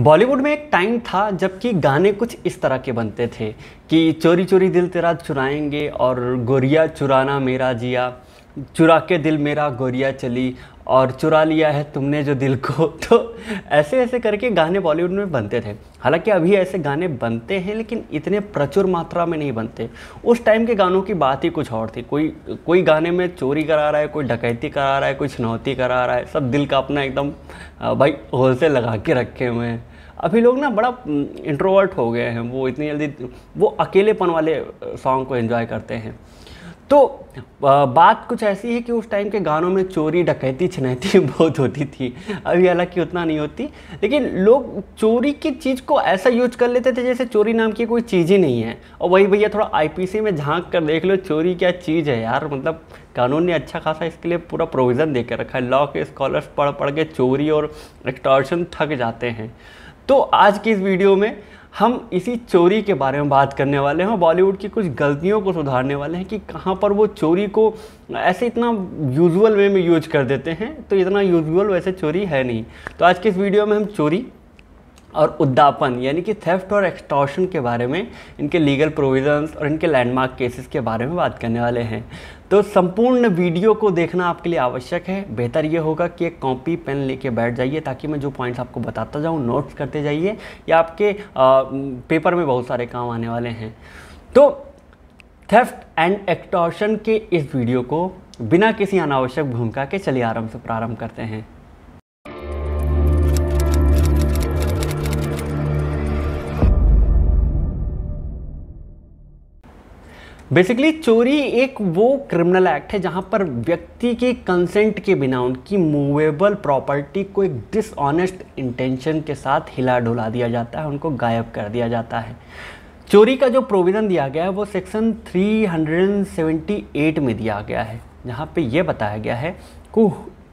बॉलीवुड में एक टाइम था जबकि गाने कुछ इस तरह के बनते थे कि चोरी चोरी दिल तेरा चुराएंगे और गोरिया चुराना मेरा जिया चुरा के दिल मेरा गोरिया चली और चुरा लिया है तुमने जो दिल को तो ऐसे ऐसे करके गाने बॉलीवुड में बनते थे हालांकि अभी ऐसे गाने बनते हैं लेकिन इतने प्रचुर मात्रा में नहीं बनते उस टाइम के गानों की बात ही कुछ और थी कोई कोई गाने में चोरी करा रहा है कोई डकैती करा रहा है कोई छनौती करा रहा है सब दिल का अपना एकदम भाई हौसले लगा के रखे हुए हैं अभी लोग ना बड़ा इंट्रोवर्ट हो गए हैं वो इतनी जल्दी वो अकेलेपन वाले सॉन्ग को एंजॉय करते हैं तो बात कुछ ऐसी है कि उस टाइम के गानों में चोरी डकैती छनैती बहुत होती थी अभी हालांकि उतना नहीं होती लेकिन लोग चोरी की चीज़ को ऐसा यूज कर लेते थे जैसे चोरी नाम की कोई चीज़ ही नहीं है और वही भैया थोड़ा आईपीसी में झांक कर देख लो चोरी क्या चीज़ है यार मतलब कानून ने अच्छा खासा इसके लिए पूरा प्रोविज़न दे कर रखा है लॉ के स्कॉलर्स पढ़ पढ़ के चोरी और एक्सटॉर्शन थक जाते हैं तो आज की इस वीडियो में हम इसी चोरी के बारे में बात करने वाले हैं बॉलीवुड की कुछ गलतियों को सुधारने वाले हैं कि कहाँ पर वो चोरी को ऐसे इतना यूजुअल वे में यूज कर देते हैं तो इतना यूजुअल वैसे चोरी है नहीं तो आज के इस वीडियो में हम चोरी और उद्दापन यानी कि थेफ्ट और एक्सटॉर्शन के बारे में इनके लीगल प्रोविजंस और इनके लैंडमार्क केसेस के बारे में बात करने वाले हैं तो संपूर्ण वीडियो को देखना आपके लिए आवश्यक है बेहतर ये होगा कि एक कॉपी पेन लेके बैठ जाइए ताकि मैं जो पॉइंट्स आपको बताता जाऊँ नोट्स करते जाइए या आपके आ, पेपर में बहुत सारे काम आने वाले हैं तो थेफ्ट एंड एक्टॉर्शन के इस वीडियो को बिना किसी अनावश्यक भूमिका के चलिए आराम से प्रारंभ करते हैं बेसिकली चोरी एक वो क्रिमिनल एक्ट है जहाँ पर व्यक्ति के कंसेंट के बिना उनकी मूवेबल प्रॉपर्टी को एक डिसऑनेस्ट इंटेंशन के साथ हिला डुला दिया जाता है उनको गायब कर दिया जाता है चोरी का जो प्रोविज़न दिया गया है वो सेक्शन 378 में दिया गया है जहाँ पे ये बताया गया है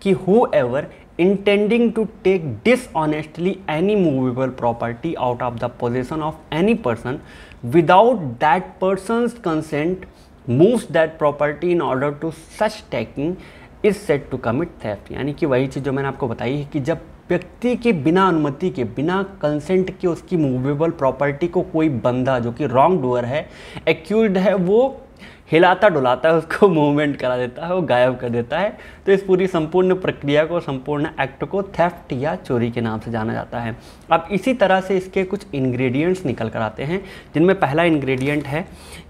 कि whoever intending to take dishonestly any movable property out of the possession of any person without that person's consent moves that property in order to such taking is said to commit theft यानी कि वही चीज़ जो मैंने आपको बताई है कि जब व्यक्ति के बिना अनुमति के बिना कंसेंट के उसकी मूवेबल प्रॉपर्टी को कोई बंदा जो कि रॉन्ग डूअर है एक्यूज है वो हिलाता डुलाता है उसको मूवमेंट करा देता है वो गायब कर देता है तो इस पूरी संपूर्ण प्रक्रिया को संपूर्ण एक्ट को थेफ्ट या चोरी के नाम से जाना जाता है अब इसी तरह से इसके कुछ इंग्रेडिएंट्स निकल कर आते हैं जिनमें पहला इंग्रेडिएंट है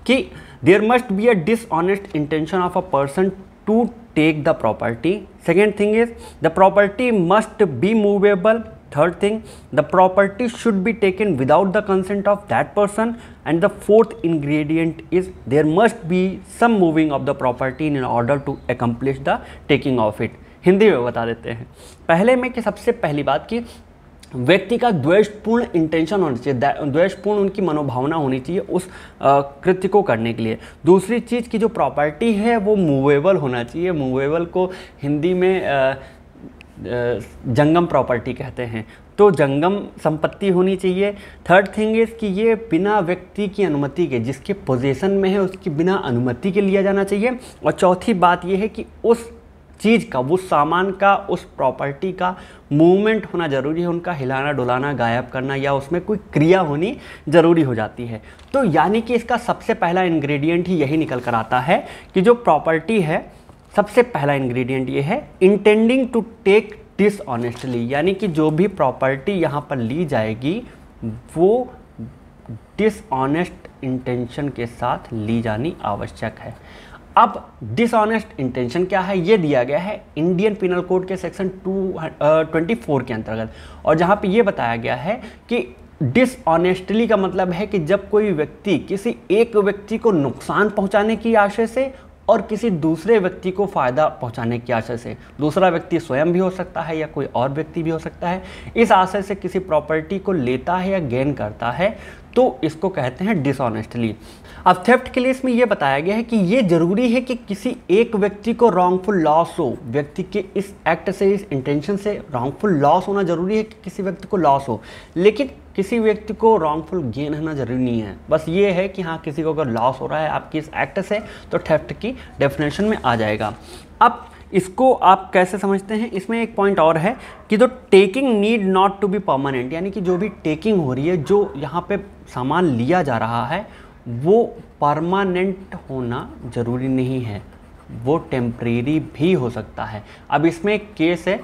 कि there must be a dishonest intention of a person to take the property second thing is the property must be movable third thing the property should be taken without the consent of that person and the fourth ingredient is there must be some moving of the property in order to accomplish the taking of it Hindi में बता देते हैं पहले में कि सबसे पहली बात कि व्यक्ति का द्वेषपूर्ण इंटेंशन होना चाहिए द्वेषपूर्ण उनकी मनोभावना होनी चाहिए उस कृत्य को करने के लिए दूसरी चीज़ की जो प्रॉपर्टी है वो मूवेबल होना चाहिए मूवेबल को हिंदी में आ, जंगम प्रॉपर्टी कहते हैं तो जंगम संपत्ति होनी चाहिए थर्ड थिंग इज़ कि ये बिना व्यक्ति की अनुमति के जिसके पोजीशन में है उसकी बिना अनुमति के लिया जाना चाहिए और चौथी बात ये है कि उस चीज़ का उस सामान का उस प्रॉपर्टी का मूवमेंट होना ज़रूरी है उनका हिलाना डुलाना गायब करना या उसमें कोई क्रिया होनी ज़रूरी हो जाती है तो यानी कि इसका सबसे पहला इंग्रेडिएंट ही यही निकल कर आता है कि जो प्रॉपर्टी है सबसे पहला इंग्रेडिएंट ये है इंटेंडिंग टू टेक डिसऑनेस्टली यानी कि जो भी प्रॉपर्टी यहाँ पर ली जाएगी वो डिसऑनेस्ट इंटेंशन के साथ ली जानी आवश्यक है अब डिसऑनेस्ट इंटेंशन क्या है ये दिया गया है इंडियन पिनल कोड के सेक्शन टू ट्वेंटी फोर के अंतर्गत और जहाँ पे ये बताया गया है कि डिसऑनेस्टली का मतलब है कि जब कोई व्यक्ति किसी एक व्यक्ति को नुकसान पहुंचाने की आशय से और किसी दूसरे व्यक्ति को फ़ायदा पहुंचाने के आशय से दूसरा व्यक्ति स्वयं भी हो सकता है या कोई और व्यक्ति भी हो सकता है इस आशय से किसी प्रॉपर्टी को लेता है या गेन करता है तो इसको कहते हैं डिसऑनेस्टली अब थेफ्ट के लिए इसमें यह बताया गया है कि ये जरूरी है कि किसी एक व्यक्ति को रॉन्गफुल लॉस हो व्यक्ति के इस एक्ट से इस इंटेंशन से रॉन्गफुल लॉस होना जरूरी है कि किसी व्यक्ति को लॉस हो लेकिन किसी व्यक्ति को रॉन्गफुल गेन होना जरूरी नहीं है बस ये है कि हाँ किसी को अगर लॉस हो रहा है आपकी इस एक्ट से तो थेफ्ट की डेफिनेशन में आ जाएगा अब इसको आप कैसे समझते हैं इसमें एक पॉइंट और है कि जो taking need not to be permanent यानी कि जो भी टेकिंग हो रही है जो यहाँ पे सामान लिया जा रहा है वो परमानेंट होना ज़रूरी नहीं है वो टेम्प्रेरी भी हो सकता है अब इसमें एक केस है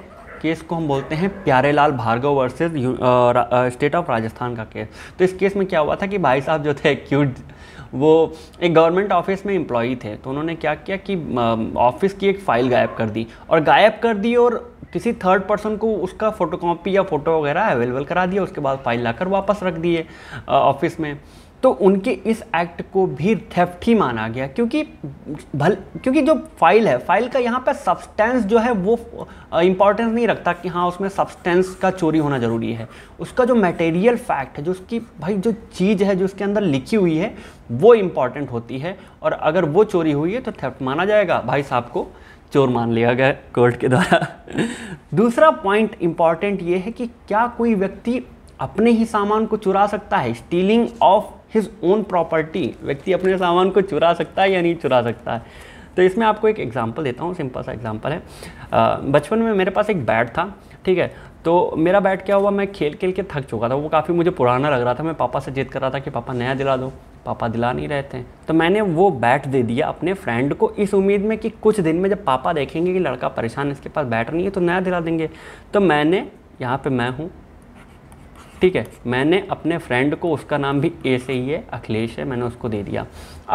केस को हम बोलते हैं Pyarelal Bhargava versus state of Rajasthan का केस तो इस केस में क्या हुआ था कि भाई साहब जो थे एक्यूट वो एक गवर्नमेंट ऑफिस में एम्प्लॉई थे तो उन्होंने क्या किया कि ऑफिस की एक फ़ाइल गायब कर दी और गायब कर दी और किसी थर्ड पर्सन को उसका फोटोकॉपी या फ़ोटो वगैरह अवेलेबल करा दिया उसके बाद फाइल लाकर वापस रख दिए ऑफिस में तो उनके इस एक्ट को भी थेफ्ट ही माना गया क्योंकि भल क्योंकि जो फाइल है फाइल का यहाँ पर सब्सटेंस जो है वो इम्पॉर्टेंस नहीं रखता कि हाँ उसमें सब्सटेंस का चोरी होना ज़रूरी है उसका जो मटेरियल फैक्ट है जो उसकी भाई जो चीज़ है जो उसके अंदर लिखी हुई है वो इम्पॉर्टेंट होती है और अगर वो चोरी हुई है तो थेफ्ट माना जाएगा भाई साहब को चोर मान लिया गया कोर्ट के द्वारा दूसरा पॉइंट इम्पॉर्टेंट ये है कि क्या कोई व्यक्ति अपने ही सामान को चुरा सकता है stealing of his own property व्यक्ति अपने सामान को चुरा सकता है या नहीं चुरा सकता है तो इसमें आपको एक एग्जाम्पल देता हूँ सिंपल सा एग्जाम्पल है बचपन में मेरे पास एक बैट था ठीक है तो मेरा बैट क्या हुआ मैं खेल खेल के थक चुका था वो काफ़ी मुझे पुराना लग रहा था मैं पापा से जिद कर रहा था कि पापा नया दिला दो पापा दिला नहीं रहे थे तो मैंने वो बैट दे दिया अपने फ्रेंड को इस उम्मीद में कि कुछ दिन में जब पापा देखेंगे कि लड़का परेशान इसके पास बैट नहीं है तो नया दिला देंगे तो मैंने यहाँ पे मैं हूँ ठीक है मैंने अपने फ्रेंड को उसका नाम भी ए से ही है अखिलेश है मैंने उसको दे दिया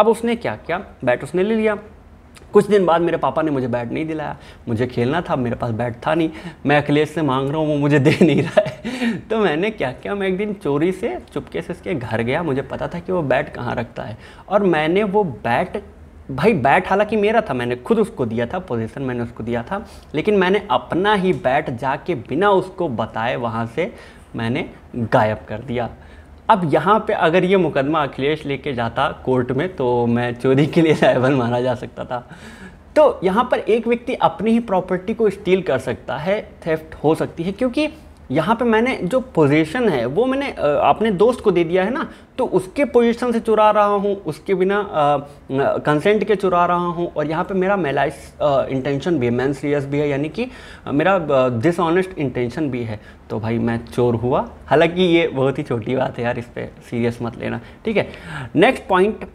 अब उसने क्या किया बैट उसने ले लिया कुछ दिन बाद मेरे पापा ने मुझे बैट नहीं दिलाया मुझे खेलना था मेरे पास बैट था नहीं मैं अखिलेश से मांग रहा हूँ वो मुझे दे नहीं रहा है तो मैंने क्या किया मैं एक दिन चोरी से चुपके से उसके घर गया मुझे पता था कि वो बैट कहाँ रखता है और मैंने वो बैट भाई बैट हालांकि मेरा था मैंने खुद उसको दिया था पोजीशन मैंने उसको दिया था लेकिन मैंने अपना ही बैट जाके बिना उसको बताए वहाँ से मैंने गायब कर दिया अब यहाँ पे अगर ये मुकदमा अखिलेश लेके जाता कोर्ट में तो मैं चोरी के लिए लाइबल माना जा सकता था तो यहाँ पर एक व्यक्ति अपनी ही प्रॉपर्टी को स्टील कर सकता है थेफ्ट हो सकती है क्योंकि यहाँ पे मैंने जो पोजीशन है वो मैंने अपने दोस्त को दे दिया है ना तो उसके पोजीशन से चुरा रहा हूँ उसके बिना कंसेंट के चुरा रहा हूँ और यहाँ पे मेरा मेलाइस इंटेंशन भी है मैन सीरियस भी है यानी कि मेरा डिसऑनेस्ट इंटेंशन भी है तो भाई मैं चोर हुआ हालांकि ये बहुत ही छोटी बात है यार इस पर सीरियस मत लेना ठीक है नेक्स्ट पॉइंट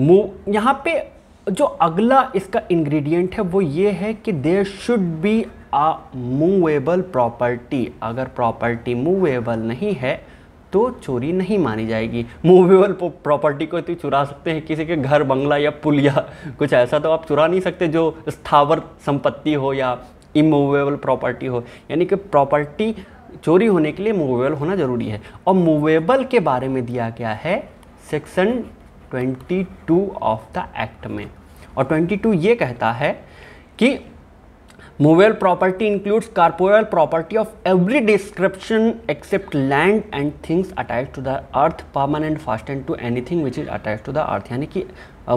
मूव यहाँ पे जो अगला इसका इंग्रेडिएंट है वो ये है कि there should be a movable property अगर प्रॉपर्टी मूवेबल नहीं है तो चोरी नहीं मानी जाएगी मूवेबल प्रॉपर्टी को तो चुरा सकते हैं किसी के घर बंगला या पुल या कुछ ऐसा तो आप चुरा नहीं सकते जो स्थावर संपत्ति हो या इमूवेबल प्रॉपर्टी हो यानी कि प्रॉपर्टी चोरी होने के लिए मूवेबल होना ज़रूरी है और मूवेबल के बारे में दिया गया है सेक्शन 22 ऑफ द एक्ट में और 22 ये कहता है कि movable property includes corporeal property of every description except land and things attach to the earth permanent fastened to anything which is attach to the earth यानी कि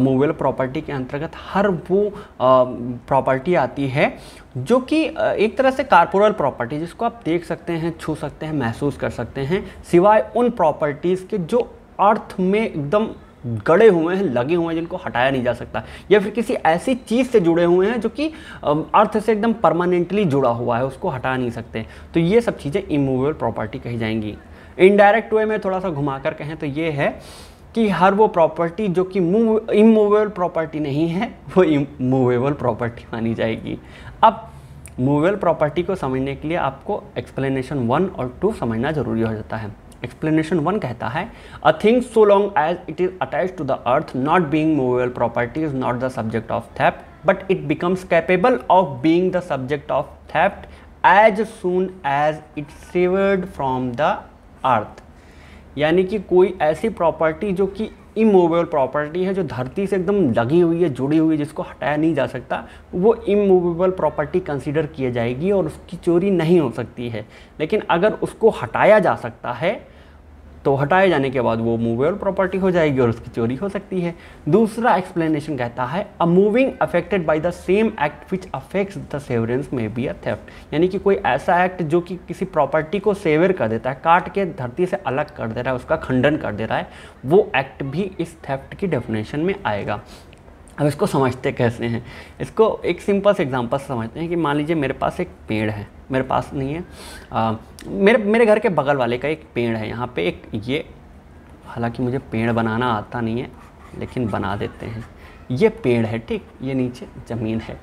movable property के अंतर्गत हर वो प्रॉपर्टी आती है जो कि एक तरह से कार्पोरल प्रॉपर्टी जिसको आप देख सकते हैं छू सकते हैं महसूस कर सकते हैं सिवाय उन प्रॉपर्टीज़ के जो अर्थ में एकदम गड़े हुए हैं लगे हुए हैं जिनको हटाया नहीं जा सकता या फिर किसी ऐसी चीज़ से जुड़े हुए हैं जो कि अर्थ से एकदम परमानेंटली जुड़ा हुआ है उसको हटा नहीं सकते तो ये सब चीज़ें इमूवेबल प्रॉपर्टी कही जाएंगी इनडायरेक्ट वे में थोड़ा सा घुमा कर कहें तो ये है कि हर वो प्रॉपर्टी जो कि मूव इमूवेबल प्रॉपर्टी नहीं है वो इमूवेबल प्रॉपर्टी मानी जाएगी अब मूवेबल प्रॉपर्टी को समझने के लिए आपको एक्सप्लेनेशन वन और टू समझना जरूरी हो जाता है एक्सप्लेनेशन वन कहता है a thing so long as it is attach to the earth not being movable property is not the subject of theft but it becomes capable of being the subject of theft as soon as it severed from the earth यानी कि कोई ऐसी property जो कि immovable property है जो धरती से एकदम लगी हुई है जुड़ी हुई है जिसको हटाया नहीं जा सकता वो इमूवेबल प्रॉपर्टी कंसिडर किया जाएगी और उसकी चोरी नहीं हो सकती है लेकिन अगर उसको हटाया जा सकता है तो हटाए जाने के बाद वो मूवेबल प्रॉपर्टी हो जाएगी और उसकी चोरी हो सकती है दूसरा एक्सप्लेनेशन कहता है a moving affected by the same act which affects the severance may be a theft यानी कि कोई ऐसा एक्ट जो कि किसी प्रॉपर्टी को सेवर कर देता है काट के धरती से अलग कर दे रहा है उसका खंडन कर दे रहा है वो एक्ट भी इस थेफ्ट की डेफिनेशन में आएगा अब इसको समझते कैसे हैं इसको एक सिंपल से एग्जाम्पल समझते हैं कि मान लीजिए मेरे पास एक पेड़ है मेरे पास नहीं है आ, मेरे मेरे घर के बगल वाले का एक पेड़ है यहाँ पे एक ये हालांकि मुझे पेड़ बनाना आता नहीं है लेकिन बना देते हैं ये पेड़ है ठीक ये नीचे ज़मीन है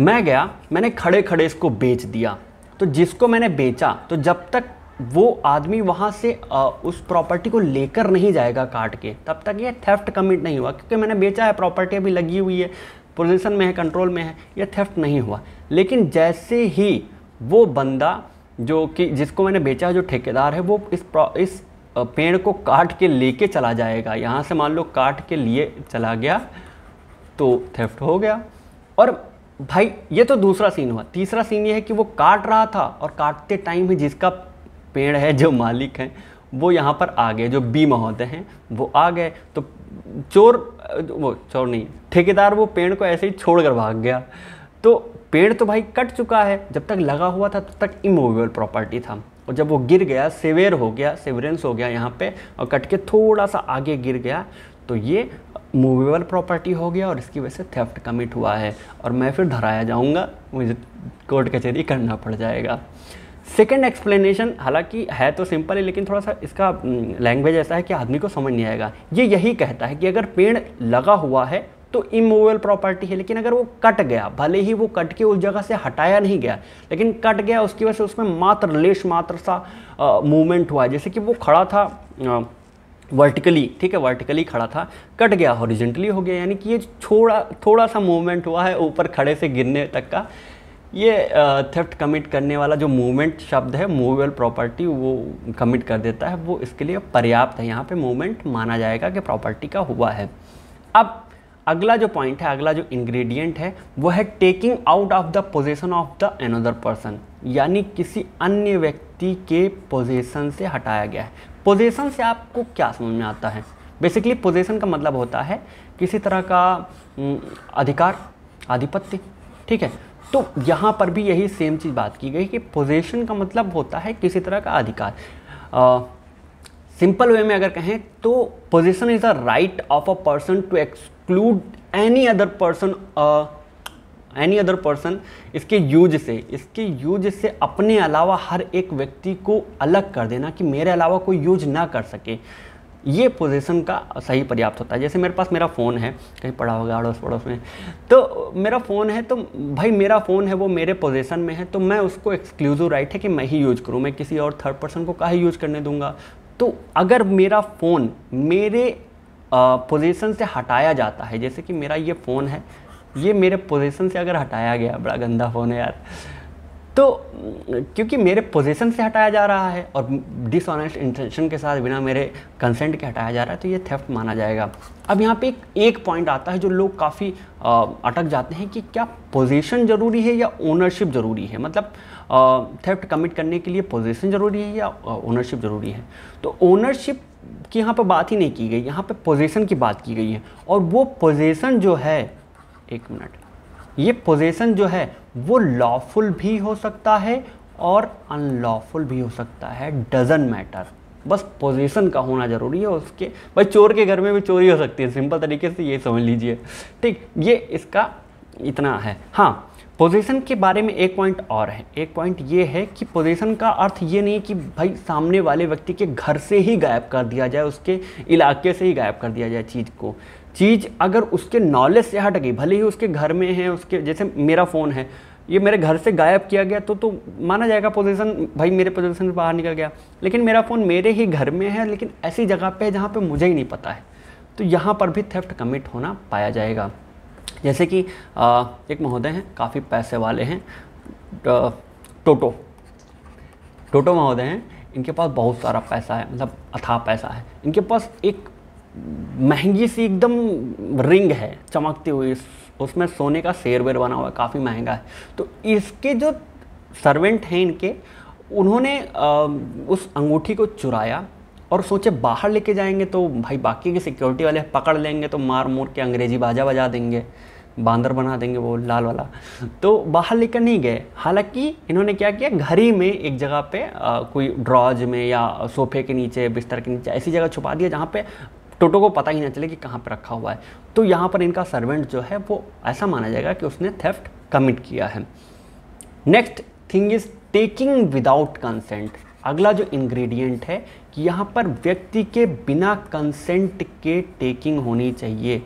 मैं गया मैंने खड़े खड़े इसको बेच दिया तो जिसको मैंने बेचा तो जब तक वो आदमी वहाँ से आ, उस प्रॉपर्टी को लेकर नहीं जाएगा काट के तब तक ये थेफ्ट कमिट नहीं हुआ क्योंकि मैंने बेचा है प्रॉपर्टी अभी लगी हुई है पोजिशन में है कंट्रोल में है ये थेफ्ट नहीं हुआ लेकिन जैसे ही वो बंदा जो कि जिसको मैंने बेचा जो ठेकेदार है वो इस इस पेड़ को काट के लेके चला जाएगा यहाँ से मान लो काट के लिए चला गया तो थेफ्ट हो गया और भाई ये तो दूसरा सीन हुआ तीसरा सीन ये है कि वो काट रहा था और काटते टाइम ही जिसका पेड़ है जो मालिक हैं वो यहाँ पर आ गए जो बी महोदय हैं वो आ गए तो चोर वो चोर नहीं ठेकेदार वो पेड़ को ऐसे ही छोड़ कर भाग गया तो पेड़ तो भाई कट चुका है जब तक लगा हुआ था तब तक इमूवेबल प्रॉपर्टी था और जब वो गिर गया सेवेयर हो गया सेवरेंस हो गया यहाँ पे और कट के थोड़ा सा आगे गिर गया तो ये मूवेबल प्रॉपर्टी हो गया और इसकी वजह से थेफ्ट कमिट हुआ है और मैं फिर धराया जाऊँगा मुझे कोर्ट कचहरी करना पड़ जाएगा सेकेंड एक्सप्लेनेशन हालांकि है तो सिंपल है लेकिन थोड़ा सा इसका लैंग्वेज हम्म, ऐसा है कि आदमी को समझ नहीं आएगा ये यही कहता है कि अगर पेड़ लगा हुआ है तो इमूवेबल प्रॉपर्टी है लेकिन अगर वो कट गया भले ही वो कट के उस जगह से हटाया नहीं गया लेकिन कट गया उसकी वजह से उसमें मात्र लेश मात्र सा मूवमेंट हुआ जैसे कि वो खड़ा था आ, वर्टिकली ठीक है वर्टिकली खड़ा था कट गया हॉरिजेंटली हो गया यानी कि ये छोड़ा थोड़ा सा मूवमेंट हुआ है ऊपर खड़े से गिरने तक का ये थेफ्ट कमिट करने वाला जो मूवमेंट शब्द है मूवेबल प्रॉपर्टी वो कमिट कर देता है वो इसके लिए पर्याप्त है यहाँ पे मूवमेंट माना जाएगा कि प्रॉपर्टी का हुआ है अब अगला जो पॉइंट है अगला जो इंग्रेडिएंट है वो है taking out of the possession of the another person यानी किसी अन्य व्यक्ति के पोजीशन से हटाया गया है पोजीशन से आपको क्या समझ में आता है बेसिकली पोजीशन का मतलब होता है किसी तरह का अधिकार आधिपत्य ठीक है तो यहाँ पर भी यही सेम चीज़ बात की गई कि पोजेशन का मतलब होता है किसी तरह का अधिकार आ, सिंपल वे में अगर कहें तो possession is the right of a person to ex exclude any other person any other person इसके यूज से इसके यूज से अपने अलावा हर एक व्यक्ति को अलग कर देना कि मेरे अलावा कोई यूज ना कर सके ये पोजीशन का सही पर्याप्त होता है जैसे मेरे पास मेरा फ़ोन है कहीं पड़ा होगा अड़ोस पड़ोस में तो मेरा फ़ोन है तो भाई मेरा फ़ोन है वो मेरे पोजीशन में है तो मैं उसको एक्सक्लूसिव राइट है कि मैं ही यूज़ करूँ मैं किसी और थर्ड पर्सन को का ही यूज़ करने दूंगा तो अगर मेरा फ़ोन मेरे पोजीशन से हटाया जाता है जैसे कि मेरा ये फ़ोन है ये मेरे पोजीशन से अगर हटाया गया बड़ा गंदा फ़ोन है यार तो क्योंकि मेरे पोजीशन से हटाया जा रहा है और डिसऑनेस्ट इंटेंशन के साथ बिना मेरे कंसेंट के हटाया जा रहा है तो ये थेफ्ट माना जाएगा अब यहाँ पे एक एक पॉइंट आता है जो लोग काफ़ी अटक जाते हैं कि क्या पोजीशन ज़रूरी है या ओनरशिप ज़रूरी है मतलब थेफ्ट कमिट करने के लिए पोजीशन ज़रूरी है या ओनरशिप ज़रूरी है तो ओनरशिप की यहाँ पर बात ही नहीं की गई यहाँ पर पोजेसन की बात की गई है और वो पोजेसन जो है एक मिनट ये पोजेसन जो है वो लॉफुल भी हो सकता है और अनलॉफुल भी हो सकता है डजन मैटर बस पोजीशन का होना ज़रूरी है उसके भाई चोर के घर में भी चोरी हो सकती है सिंपल तरीके से ये समझ लीजिए ठीक ये इसका इतना है हाँ पोजीशन के बारे में एक पॉइंट और है एक पॉइंट ये है कि पोजीशन का अर्थ ये नहीं कि भाई सामने वाले व्यक्ति के घर से ही गायब कर दिया जाए उसके इलाके से ही गायब कर दिया जाए चीज़ को चीज़ अगर उसके नॉलेज से हट गई भले ही उसके घर में है उसके जैसे मेरा फ़ोन है ये मेरे घर से गायब किया गया तो तो माना जाएगा पोजीशन भाई मेरे पोजीशन से बाहर निकल गया लेकिन मेरा फ़ोन मेरे ही घर में है लेकिन ऐसी जगह पे है जहाँ पर मुझे ही नहीं पता है तो यहाँ पर भी थेफ्ट कमिट होना पाया जाएगा जैसे कि एक महोदय हैं काफ़ी पैसे वाले हैं टोटो टोटो महोदय हैं इनके पास बहुत सारा पैसा है मतलब अथा पैसा है इनके पास एक महंगी सी एकदम रिंग है चमकती हुई उसमें सोने का शेर वेर बना हुआ है काफ़ी महंगा है तो इसके जो सर्वेंट हैं इनके उन्होंने उस अंगूठी को चुराया और सोचे बाहर लेके जाएंगे तो भाई बाकी के सिक्योरिटी वाले पकड़ लेंगे तो मार मोर के अंग्रेजी बाजा बजा देंगे बांदर बना देंगे वो लाल वाला तो बाहर लेकर नहीं गए हालांकि इन्होंने क्या किया घर ही में एक जगह पे आ, कोई ड्रॉज में या सोफे के नीचे बिस्तर के नीचे ऐसी जगह छुपा दिया जहाँ पे टोटो को पता ही ना चले कि कहाँ पर रखा हुआ है तो यहाँ पर इनका सर्वेंट जो है वो ऐसा माना जाएगा कि उसने थेफ्ट कमिट किया है next thing is taking without consent अगला जो इंग्रेडिएंट है कि यहाँ पर व्यक्ति के बिना कंसेंट के टेकिंग होनी चाहिए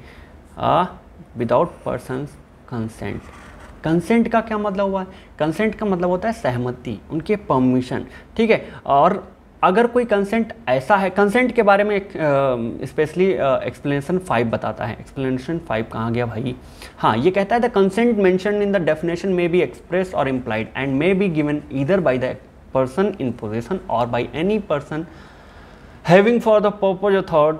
विदाउट पर्सन कंसेंट कंसेंट का क्या मतलब हुआ है कंसेंट का मतलब होता है सहमति उनके परमिशन ठीक है और अगर कोई कंसेंट ऐसा है कंसेंट के बारे में स्पेशली एक्सप्लेनेशन फाइव बताता है एक्सप्लेनेशन फाइव कहाँ गया भाई हाँ ये कहता है the consent mention in the definition may be express or implied and may be given either by the person in possession or by any person having for the purpose author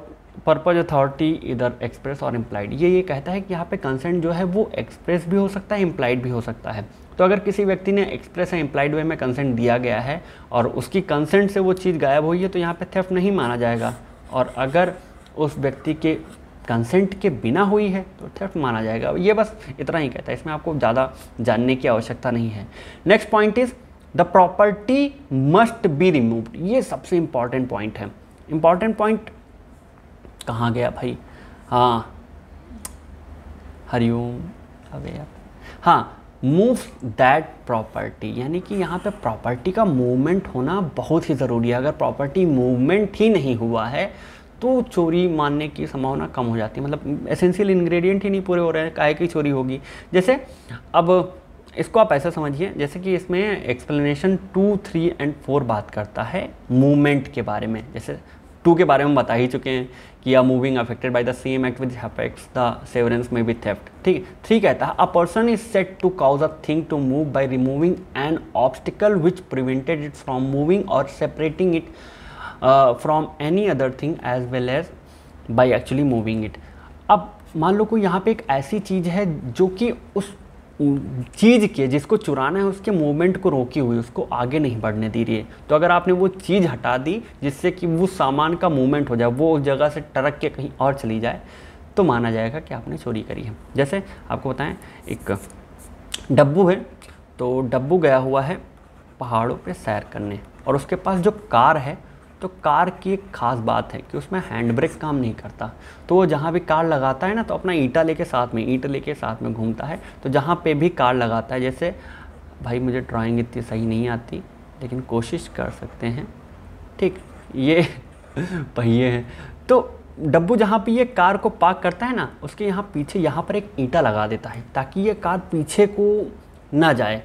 purpose authority either express or implied ये ये कहता है कि यहाँ पे consent जो है वो एक्सप्रेस भी हो सकता है इम्प्लाइड भी हो सकता है तो अगर किसी व्यक्ति ने एक्सप्रेस या इम्प्लाइड वे में कंसेंट दिया गया है और उसकी कंसेंट से वो चीज़ गायब हुई है तो यहाँ पे थेफ्ट नहीं माना जाएगा और अगर उस व्यक्ति के कंसेंट के बिना हुई है तो थेफ्ट माना जाएगा ये बस इतना ही कहता है इसमें आपको ज़्यादा जानने की आवश्यकता नहीं है next point is the property must be removed ये सबसे इंपॉर्टेंट पॉइंट है इम्पॉर्टेंट पॉइंट कहाँ गया भाई हाँ हरिओम अवे हाँ मूव दैट प्रॉपर्टी यानी कि यहाँ पे प्रॉपर्टी का मूवमेंट होना बहुत ही ज़रूरी है अगर प्रॉपर्टी मूवमेंट ही नहीं हुआ है तो चोरी मानने की संभावना कम हो जाती है मतलब एसेंशियल इंग्रेडिएंट ही नहीं पूरे हो रहे हैं काहे की चोरी होगी जैसे अब इसको आप ऐसा समझिए जैसे कि इसमें explanation two three and four बात करता है मूवमेंट के बारे में जैसे टू के बारे में बता ही चुके हैं कि are moving affected by the same act which affects the severance may with theft ठीक है थ्री कहता है a person is said to cause a thing to move by removing an obstacle which prevented it from moving or separating it from any other thing as well as by actually moving it अब मान लो कोई यहाँ पे एक ऐसी चीज़ है जो कि उस चीज़ के जिसको चुराना है उसके मूवमेंट को रोकी हुई उसको आगे नहीं बढ़ने दे रही है तो अगर आपने वो चीज़ हटा दी जिससे कि वो सामान का मूवमेंट हो जाए वो उस जगह से टरक के कहीं और चली जाए तो माना जाएगा कि आपने चोरी करी है जैसे आपको बताएं एक डब्बू है तो डब्बू गया हुआ है पहाड़ों पर सैर करने और उसके पास जो कार है तो कार की एक ख़ास बात है कि उसमें हैंड ब्रेक काम नहीं करता तो वो जहाँ भी कार लगाता है ना तो अपना ईटा लेके साथ में ईटा लेके साथ में घूमता है तो जहाँ पे भी कार लगाता है जैसे भाई मुझे ड्राइंग इतनी सही नहीं आती लेकिन कोशिश कर सकते हैं ठीक ये पहिए हैं तो डब्बू जहाँ पे ये कार को पार्क करता है ना उसके यहाँ पीछे यहाँ पर एक ईंटा लगा देता है ताकि ये कार पीछे को ना जाए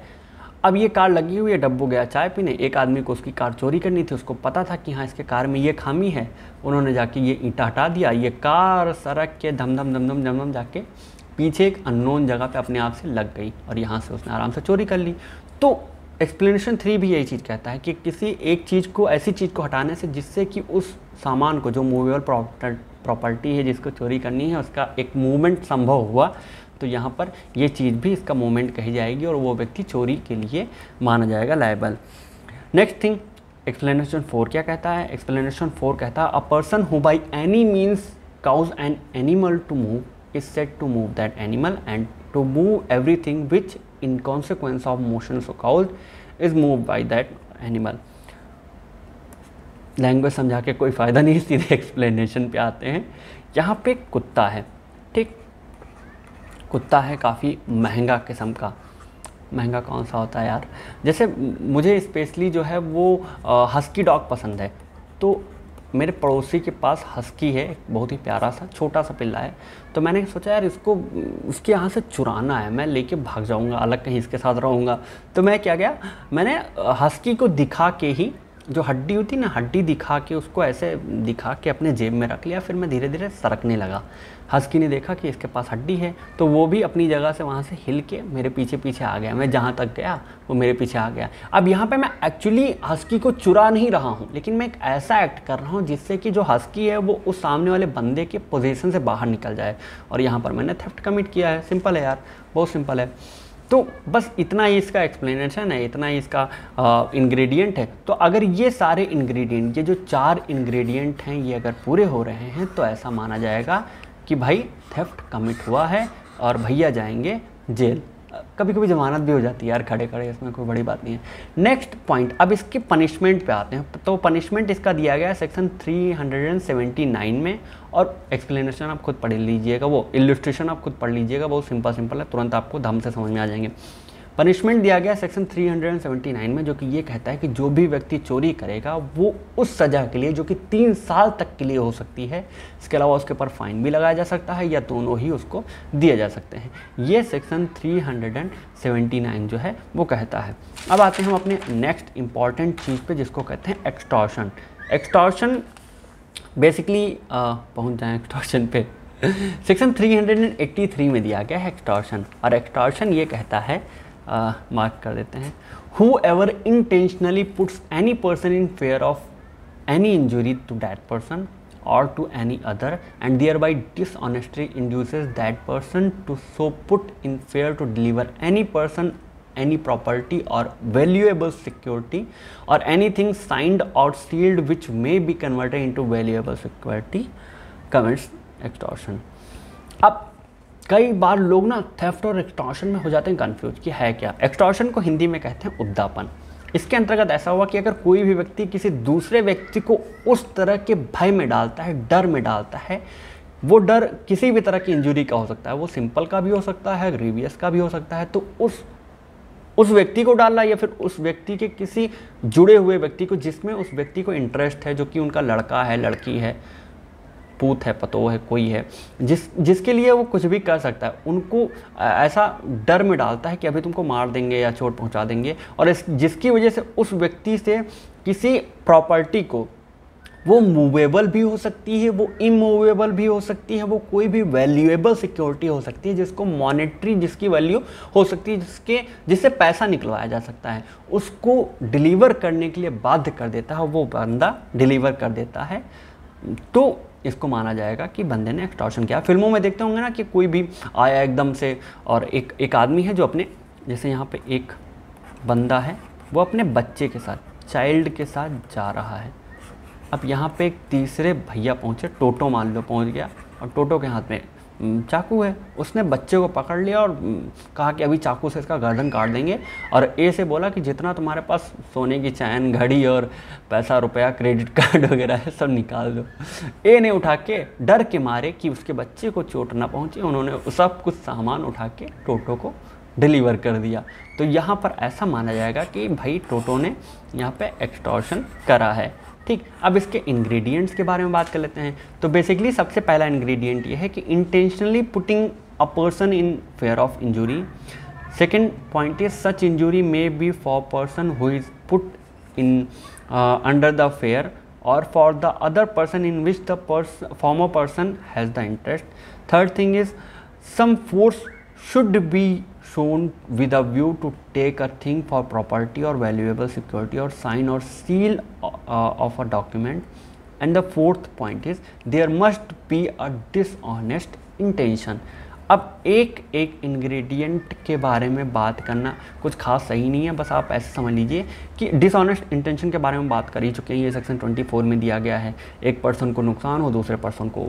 अब ये कार लगी हुई है डब्बू गया चाय पीने एक आदमी को उसकी कार चोरी करनी थी उसको पता था कि हाँ इसके कार में ये खामी है उन्होंने जाके ये ईंटा हटा दिया ये कार सड़क के धमधम धमधम धमधम जाके पीछे एक अननोन जगह पे अपने आप से लग गई और यहाँ से उसने आराम से चोरी कर ली तो एक्सप्लेनेशन थ्री भी यही चीज़ कहता है कि किसी एक चीज़ को ऐसी चीज़ को हटाने से जिससे कि उस सामान को जो मूवेबल प्रॉपर्टी है जिसको चोरी करनी है उसका एक मूवमेंट संभव हुआ तो यहाँ पर यह चीज़ भी इसका मोमेंट कही जाएगी और वो व्यक्ति चोरी के लिए माना जाएगा liable next thing explanation four क्या कहता है एक्सप्लेनेशन फोर कहता है a person who by any means cause an animal to move is said to move that animal and to move everything which in consequence of motion cause is move by that animal language समझा के कोई फ़ायदा नहीं सीधे explanation पे आते हैं यहाँ पे कुत्ता है ठीक कुत्ता है काफ़ी महंगा किस्म का महंगा कौन सा होता है यार जैसे मुझे स्पेशली जो है वो हस्की डॉग पसंद है तो मेरे पड़ोसी के पास हस्की है बहुत ही प्यारा सा छोटा सा पिल्ला है तो मैंने सोचा यार इसको उसके यहाँ से चुराना है मैं लेके भाग जाऊँगा अलग कहीं इसके साथ रहूँगा तो मैं क्या गया मैंने हस्की को दिखा के ही जो हड्डी होती ना हड्डी दिखा के उसको ऐसे दिखा के अपने जेब में रख लिया फिर मैं धीरे धीरे सरकने लगा हस्की ने देखा कि इसके पास हड्डी है तो वो भी अपनी जगह से वहाँ से हिल के मेरे पीछे पीछे आ गया मैं जहाँ तक गया वो मेरे पीछे आ गया अब यहाँ पे मैं एक्चुअली हस्की को चुरा नहीं रहा हूँ लेकिन मैं एक ऐसा एक्ट कर रहा हूँ जिससे कि जो हस्की है वो उस सामने वाले बंदे के पोजिशन से बाहर निकल जाए और यहाँ पर मैंने थेफ्ट कमिट किया है सिंपल है यार बहुत सिंपल है तो बस इतना ही इसका एक्सप्लेनेशन है इतना ही इसका इंग्रेडिएंट है तो अगर ये सारे इंग्रेडिएंट ये जो चार इंग्रेडिएंट हैं ये अगर पूरे हो रहे हैं तो ऐसा माना जाएगा कि भाई थेफ्ट कमिट हुआ है और भैया जाएंगे जेल कभी कभी जमानत भी हो जाती है यार खड़े खड़े इसमें कोई बड़ी बात नहीं है नेक्स्ट पॉइंट अब इसकी पनिशमेंट पे आते हैं तो पनिशमेंट इसका दिया गया है सेक्शन 379 में और एक्सप्लेनेशन आप खुद पढ़ लीजिएगा वो इलिस्ट्रेशन आप खुद पढ़ लीजिएगा बहुत सिंपल सिंपल है तुरंत आपको धम से समझ में आ जाएंगे पनिशमेंट दिया गया सेक्शन 379 में जो कि ये कहता है कि जो भी व्यक्ति चोरी करेगा वो उस सज़ा के लिए जो कि तीन साल तक के लिए हो सकती है इसके अलावा उसके ऊपर फाइन भी लगाया जा सकता है या दोनों ही उसको दिए जा सकते हैं ये सेक्शन 379 जो है वो कहता है अब आते हैं हम अपने नेक्स्ट इंपॉर्टेंट चीज़ पर जिसको कहते हैं एक्सटॉर्शन एक्सटॉर्शन बेसिकली पहुँच जाए एक्सटॉर्शन पे सेक्शन 383 में दिया गया है एक्सटॉर्शन और एक्सटॉर्शन ये कहता है मार्क कर देते हैं whoever intentionally puts any person in fear of any injury to that person or to any other and thereby dishonestly induces that person to so put in fear to deliver any person any property or valuable security or anything signed or sealed which may be converted into valuable security commits extortion अब कई बार लोग ना theft और extortion में हो जाते हैं confuse कि है क्या एक्सटॉर्शन को हिंदी में कहते हैं उद्दापन इसके अंतर्गत ऐसा हुआ कि अगर कोई भी व्यक्ति किसी दूसरे व्यक्ति को उस तरह के भय में डालता है डर में डालता है वो डर किसी भी तरह की इंजुरी का हो सकता है वो सिंपल का भी हो सकता है ग्रीवियस का भी हो सकता है तो उस उस व्यक्ति को डालना या फिर उस व्यक्ति के किसी जुड़े हुए व्यक्ति को जिसमें उस व्यक्ति को इंटरेस्ट है जो कि उनका लड़का है लड़की है पूत है पतो है कोई है जिस जिसके लिए वो कुछ भी कर सकता है उनको ऐसा डर में डालता है कि अभी तुमको मार देंगे या चोट पहुंचा देंगे और इस जिसकी वजह से उस व्यक्ति से किसी प्रॉपर्टी को वो मूवेबल भी हो सकती है वो इमूवेबल भी हो सकती है वो कोई भी वैल्यूएबल सिक्योरिटी हो सकती है जिसको मॉनेटरी जिसकी वैल्यू हो सकती है जिसके जिससे पैसा निकलवाया जा सकता है उसको डिलीवर करने के लिए बाध्य कर देता है वो बंदा डिलीवर कर देता है तो इसको माना जाएगा कि बंदे ने एक्सटॉर्शन किया फिल्मों में देखते होंगे ना कि कोई भी आया एकदम से और एक एक आदमी है जो अपने जैसे यहाँ पे एक बंदा है वो अपने बच्चे के साथ चाइल्ड के साथ जा रहा है अब यहाँ पे एक तीसरे भैया पहुँचे टोटो मान लो पहुँच गया और टोटो के हाथ में चाकू है उसने बच्चे को पकड़ लिया और कहा कि अभी चाकू से इसका गर्दन काट देंगे और ए से बोला कि जितना तुम्हारे पास सोने की चैन घड़ी और पैसा रुपया क्रेडिट कार्ड वगैरह है सब निकाल दो ए ने उठा के डर के मारे कि उसके बच्चे को चोट ना पहुँचे उन्होंने सब कुछ सामान उठा के टोटो को डिलीवर कर दिया तो यहाँ पर ऐसा माना जाएगा कि भाई टोटो ने यहाँ पर एक्सटॉर्शन करा है ठीक अब इसके इंग्रेडिएंट्स के बारे में बात कर लेते हैं तो बेसिकली सबसे पहला इंग्रेडिएंट ये है कि intentionally putting a person in fear of injury second point is such injury may be for person who is put in under the fear or for the other person in which the former person has the interest third thing is some force should be shown with a view to take a thing for property or valuable security or sign or seal uh, of a document and the fourth point is there must be a dishonest intention अब एक एक ingredient के बारे में बात करना कुछ खास सही नहीं है बस आप ऐसे समझ लीजिए कि डिसऑनेस्ट इंटेंशन के बारे में बात कर ही चुके हैं ये सेक्शन 24 में दिया गया है एक पर्सन को नुकसान हो दूसरे पर्सन को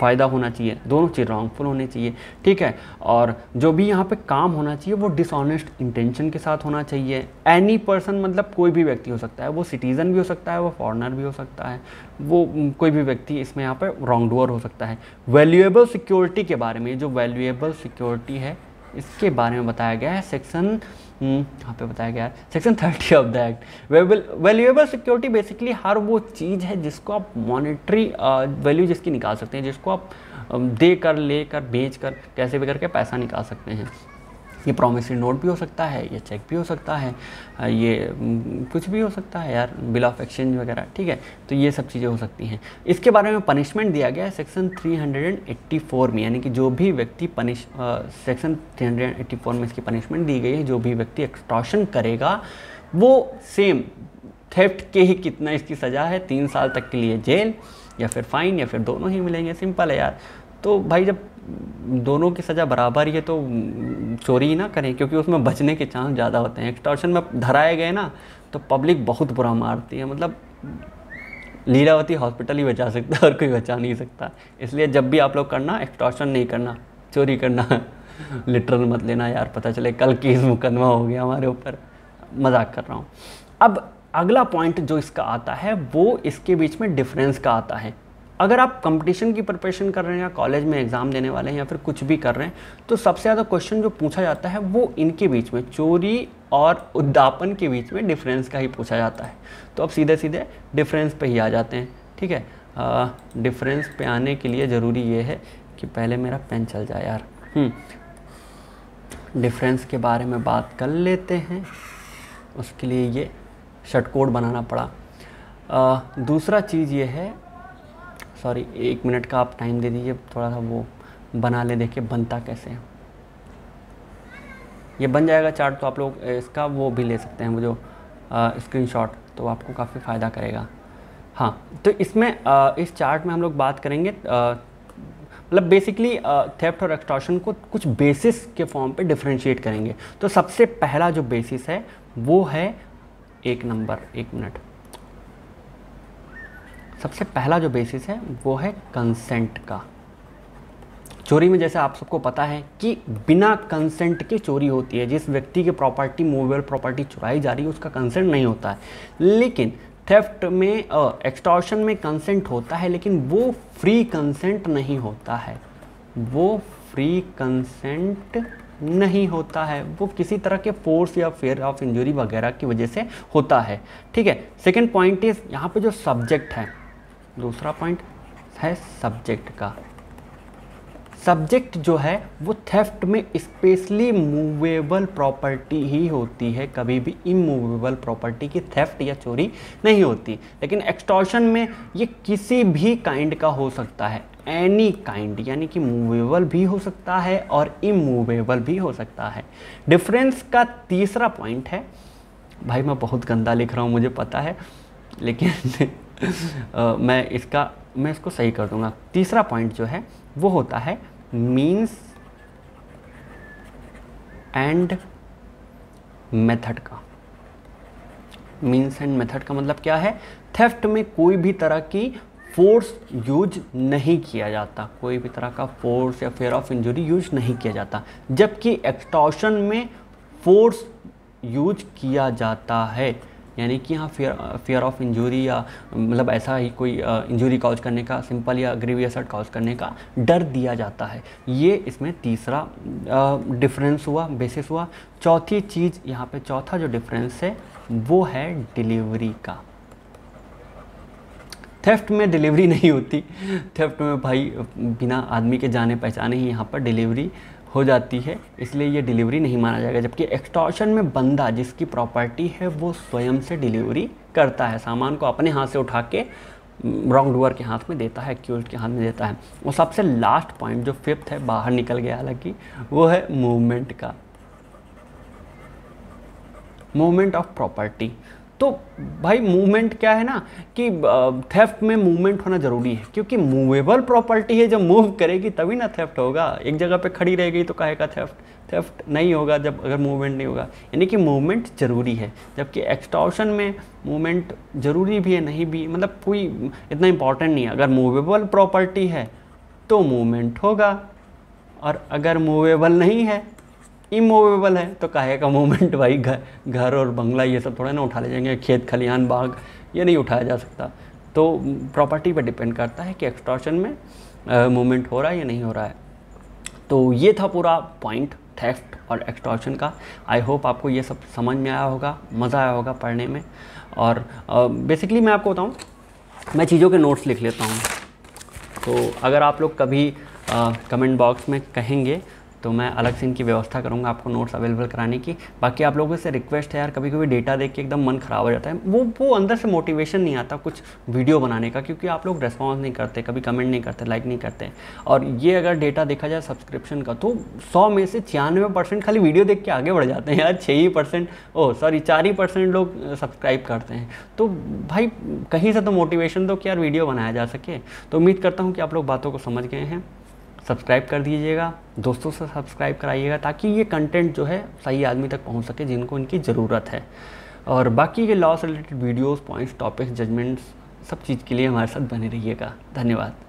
फ़ायदा होना चाहिए दोनों चीज़ रॉन्गफुल होने चाहिए ठीक है और जो भी यहाँ पर काम होना चाहिए वो डिसऑनेस्ट इंटेंशन के साथ होना चाहिए एनी पर्सन मतलब कोई भी व्यक्ति हो सकता है वो सिटीज़न भी हो सकता है वो फॉरनर भी हो सकता है वो कोई भी व्यक्ति इसमें यहाँ पर रॉन्ग डूअर हो सकता है वैल्यूएबल सिक्योरिटी के बारे में जो वैल्यूएबल सिक्योरिटी है इसके बारे में बताया गया है सेक्शन हम्म, यहाँ पे बताया गया है section thirty of the act valuable security basically हर वो चीज़ है जिसको आप मॉनिटरी वैल्यू uh, जिसकी निकाल सकते हैं जिसको आप um, दे कर ले कर बेच कर कैसे भी करके पैसा निकाल सकते हैं ये प्रोमिसरी नोट भी हो सकता है ये चेक भी हो सकता है ये कुछ भी हो सकता है यार बिल ऑफ एक्सचेंज वगैरह ठीक है तो ये सब चीज़ें हो सकती हैं इसके बारे में पनिशमेंट दिया गया है सेक्शन 384 में यानी कि जो भी व्यक्ति पनिश सेक्शन 384 में इसकी पनिशमेंट दी गई है जो भी व्यक्ति एक्सट्रॉशन करेगा वो सेम थेफ्ट के ही कितना इसकी सज़ा है तीन साल तक के लिए जेल या फिर फाइन या फिर दोनों ही मिलेंगे सिंपल है यार तो भाई जब दोनों की सज़ा बराबर ही है तो चोरी ही ना करें क्योंकि उसमें बचने के चांस ज़्यादा होते हैं एक्सटॉर्शन में धराए गए ना तो पब्लिक बहुत बुरा मारती है मतलब लीलावती हॉस्पिटल ही बचा सकता है और कोई बचा नहीं सकता इसलिए जब भी आप लोग करना एक्सटॉर्शन नहीं करना चोरी करना लिटरल मत लेना यार पता चले कल केस मुकदमा हो गया हमारे ऊपर मजाक कर रहा हूँ अब अगला पॉइंट जो इसका आता है वो इसके बीच में डिफरेंस का आता है अगर आप कंपटीशन की प्रिपरेशन कर रहे हैं या कॉलेज में एग्ज़ाम देने वाले हैं या फिर कुछ भी कर रहे हैं तो सबसे ज़्यादा क्वेश्चन जो पूछा जाता है वो इनके बीच में चोरी और उद्यापन के बीच में डिफरेंस का ही पूछा जाता है तो आप सीधे सीधे डिफरेंस पे ही आ जाते हैं ठीक है डिफरेंस पे आने के लिए ज़रूरी ये है कि पहले मेरा पेन चल जाए यार डिफरेंस हम्म। के बारे में बात कर लेते हैं उसके लिए ये शटकोड बनाना पड़ा आ, दूसरा चीज़ ये है सॉरी एक मिनट का आप टाइम दे दीजिए थोड़ा सा वो बना ले देखिए बनता कैसे है ये बन जाएगा चार्ट तो आप लोग इसका वो भी ले सकते हैं वो जो शॉट तो आपको काफ़ी फ़ायदा करेगा हाँ तो इसमें आ, इस चार्ट में हम लोग बात करेंगे मतलब बेसिकली थेफ्ट और एक्सट्रॉशन को कुछ बेसिस के फॉर्म पे डिफ्रेंशिएट करेंगे तो सबसे पहला जो बेसिस है वो है एक नंबर एक मिनट सबसे पहला जो बेसिस है वो है कंसेंट का चोरी में जैसे आप सबको पता है कि बिना कंसेंट के चोरी होती है जिस व्यक्ति की प्रॉपर्टी मूवेबल प्रॉपर्टी चुराई जा रही है उसका कंसेंट नहीं होता है लेकिन थेफ्ट में एक्सटॉर्शन में कंसेंट होता है लेकिन वो फ्री कंसेंट नहीं होता है वो फ्री कंसेंट नहीं होता है वो किसी तरह के फोर्स या फेयर ऑफ इंजरी वगैरह की वजह से होता है ठीक है सेकेंड पॉइंट इज यहाँ पे जो सब्जेक्ट है दूसरा पॉइंट है सब्जेक्ट का सब्जेक्ट जो है वो थेफ्ट में स्पेशली मूवेबल प्रॉपर्टी ही होती है कभी भी इमूवेबल प्रॉपर्टी की थेफ्ट या चोरी नहीं होती लेकिन एक्सटॉर्शन में ये किसी भी काइंड का हो सकता है एनी काइंड यानी कि मूवेबल भी हो सकता है और इमूवेबल भी हो सकता है डिफरेंस का तीसरा पॉइंट है भाई मैं बहुत गंदा लिख रहा हूँ मुझे पता है लेकिन मैं इसका मैं इसको सही कर दूंगा तीसरा पॉइंट जो है वो होता है मीन्स एंड मेथड का मीन्स एंड मेथड का मतलब क्या है थेफ्ट में कोई भी तरह की फोर्स यूज नहीं किया जाता कोई भी तरह का फोर्स या फेयर ऑफ इंजरी यूज नहीं किया जाता जबकि एक्सटॉशन में फोर्स यूज किया जाता है यानी कि यहाँ फेयर फेयर ऑफ इंजरी या मतलब ऐसा ही कोई इंजूरी कॉज करने का सिंपल या ग्रीवियस हर्ट कॉज करने का डर दिया जाता है ये इसमें तीसरा डिफरेंस हुआ बेसिस हुआ चौथी चीज़ यहाँ पे चौथा जो डिफरेंस है वो है डिलीवरी का थेफ्ट में डिलीवरी नहीं होती थेफ्ट में भाई बिना आदमी के जाने पहचाने ही यहाँ पर डिलीवरी हो जाती है इसलिए ये डिलीवरी नहीं माना जाएगा जबकि एक्सटॉर्शन में बंदा जिसकी प्रॉपर्टी है वो स्वयं से डिलीवरी करता है सामान को अपने हाथ से उठा के रॉन्ग डूअर के हाथ में देता है क्यूल्ट के हाथ में देता है और सबसे लास्ट पॉइंट जो फिफ्थ है बाहर निकल गया हालांकि वो है मूवमेंट का मूवमेंट ऑफ प्रॉपर्टी तो भाई मूवमेंट क्या है ना कि थेफ्ट में मूवमेंट होना ज़रूरी है क्योंकि मूवेबल प्रॉपर्टी है जब मूव करेगी तभी ना थेफ्ट होगा एक जगह पे खड़ी रह गई तो कहेगा थेफ्ट थेफ्ट नहीं होगा जब अगर मूवमेंट नहीं होगा यानी कि मूवमेंट ज़रूरी है जबकि एक्सटॉशन में मूवमेंट ज़रूरी भी है नहीं भी मतलब कोई इतना इंपॉर्टेंट नहीं है अगर मूवेबल प्रॉपर्टी है तो मूवमेंट होगा और अगर मूवेबल नहीं है इमूवेबल है तो काहे का मोमेंट भाई घर घर और बंगला ये सब थोड़ा ना उठा ले जाएंगे खेत खलिहान बाग ये नहीं उठाया जा सकता तो प्रॉपर्टी पर डिपेंड करता है कि एक्सट्रॉशन में मूवमेंट हो रहा है या नहीं हो रहा है तो ये था पूरा पॉइंट थेफ्ट और एक्सट्रॉशन का आई होप आपको ये सब समझ में आया होगा मज़ा आया होगा पढ़ने में और बेसिकली मैं आपको बताऊँ मैं चीज़ों के नोट्स लिख लेता हूँ तो अगर आप लोग कभी कमेंट बॉक्स में कहेंगे तो मैं अलग से इनकी व्यवस्था करूँगा आपको नोट्स अवेलेबल कराने की बाकी आप लोगों से रिक्वेस्ट है यार कभी कभी डेटा देख के एकदम मन खराब हो जाता है वो वो अंदर से मोटिवेशन नहीं आता कुछ वीडियो बनाने का क्योंकि आप लोग रेस्पॉन्स नहीं करते कभी कमेंट नहीं करते लाइक नहीं करते और ये अगर डेटा देखा जाए सब्सक्रिप्शन का तो सौ में से छियानवे खाली वीडियो देख के आगे बढ़ जाते हैं यार छः ही परसेंट ओ सॉरी चार ही परसेंट लोग सब्सक्राइब करते हैं तो भाई कहीं से तो मोटिवेशन दो कि यार वीडियो बनाया जा सके तो उम्मीद करता हूँ कि आप लोग बातों को समझ गए हैं सब्सक्राइब कर दीजिएगा दोस्तों से सब्सक्राइब कराइएगा ताकि ये कंटेंट जो है सही आदमी तक पहुंच सके जिनको इनकी ज़रूरत है और बाकी के लॉ से related videos points topics judgements सब चीज़ के लिए हमारे साथ बने रहिएगा धन्यवाद